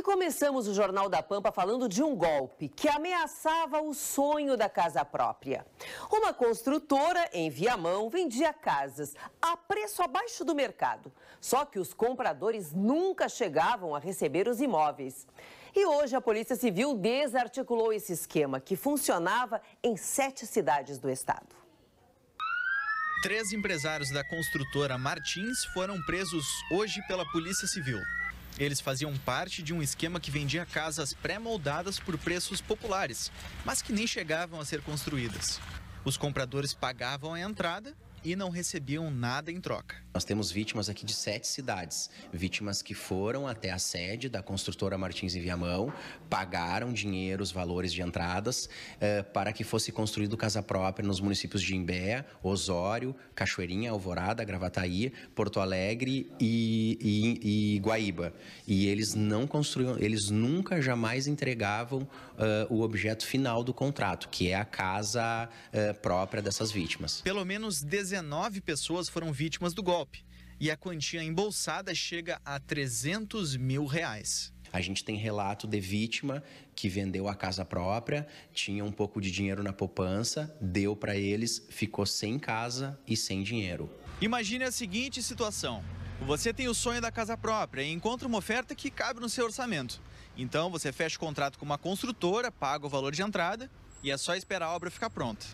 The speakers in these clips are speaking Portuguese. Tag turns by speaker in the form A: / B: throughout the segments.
A: E começamos o Jornal da Pampa falando de um golpe que ameaçava o sonho da casa própria. Uma construtora em Viamão vendia casas a preço abaixo do mercado. Só que os compradores nunca chegavam a receber os imóveis. E hoje a Polícia Civil desarticulou esse esquema que funcionava em sete cidades do estado.
B: Três empresários da construtora Martins foram presos hoje pela Polícia Civil. Eles faziam parte de um esquema que vendia casas pré-moldadas por preços populares, mas que nem
C: chegavam a ser construídas. Os compradores pagavam a entrada e não recebiam nada em troca. Nós temos vítimas aqui de sete cidades, vítimas que foram até a sede da construtora Martins e Viamão, pagaram dinheiro, os valores de entradas, eh, para que fosse construído casa própria nos municípios de Imbé, Osório, Cachoeirinha, Alvorada, Gravataí, Porto Alegre e, e, e Guaíba. E eles não construíam, eles nunca jamais entregavam uh, o objeto final do contrato, que é a casa uh, própria dessas vítimas.
B: Pelo menos 16 19 pessoas foram vítimas do golpe e a quantia embolsada chega a 300 mil
C: reais. A gente tem relato de vítima que vendeu a casa própria, tinha um pouco de dinheiro na poupança, deu para eles, ficou sem casa e sem dinheiro.
B: Imagine a seguinte situação: você tem o sonho da casa própria e encontra uma oferta que cabe no seu orçamento. Então você fecha o contrato com uma construtora, paga o valor de entrada e é só esperar a obra ficar pronta.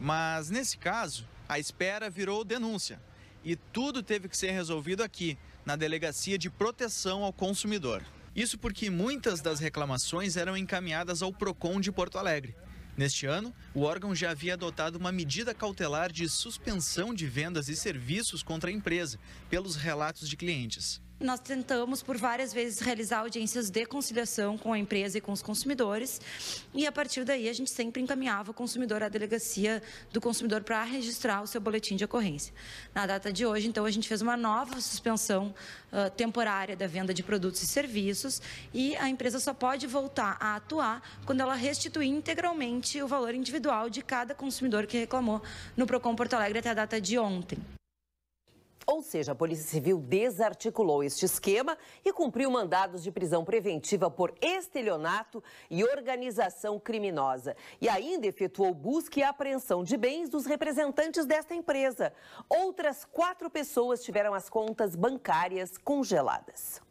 B: Mas nesse caso, a espera virou denúncia e tudo teve que ser resolvido aqui, na Delegacia de Proteção ao Consumidor. Isso porque muitas das reclamações eram encaminhadas ao PROCON de Porto Alegre. Neste ano, o órgão já havia adotado uma medida cautelar de suspensão de vendas e serviços contra a empresa, pelos relatos de clientes.
D: Nós tentamos por várias vezes realizar audiências de conciliação com a empresa e com os consumidores, e a partir daí a gente sempre encaminhava o consumidor à delegacia do consumidor para registrar o seu boletim de ocorrência. Na data de hoje, então, a gente fez uma nova suspensão uh, temporária da venda de produtos e serviços, e a empresa só pode voltar a atuar quando ela restituir integralmente o valor individual de cada consumidor que reclamou no Procon Porto Alegre até a data de ontem.
A: Ou seja, a Polícia Civil desarticulou este esquema e cumpriu mandados de prisão preventiva por estelionato e organização criminosa. E ainda efetuou busca e apreensão de bens dos representantes desta empresa. Outras quatro pessoas tiveram as contas bancárias congeladas.